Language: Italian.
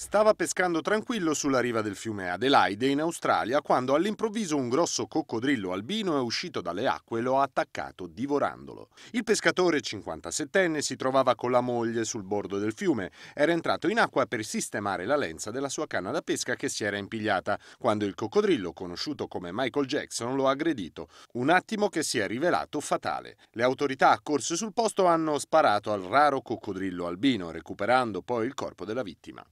Stava pescando tranquillo sulla riva del fiume Adelaide in Australia quando all'improvviso un grosso coccodrillo albino è uscito dalle acque e lo ha attaccato divorandolo. Il pescatore 57enne si trovava con la moglie sul bordo del fiume, era entrato in acqua per sistemare la lenza della sua canna da pesca che si era impigliata quando il coccodrillo, conosciuto come Michael Jackson, lo ha aggredito, un attimo che si è rivelato fatale. Le autorità accorse sul posto hanno sparato al raro coccodrillo albino, recuperando poi il corpo della vittima.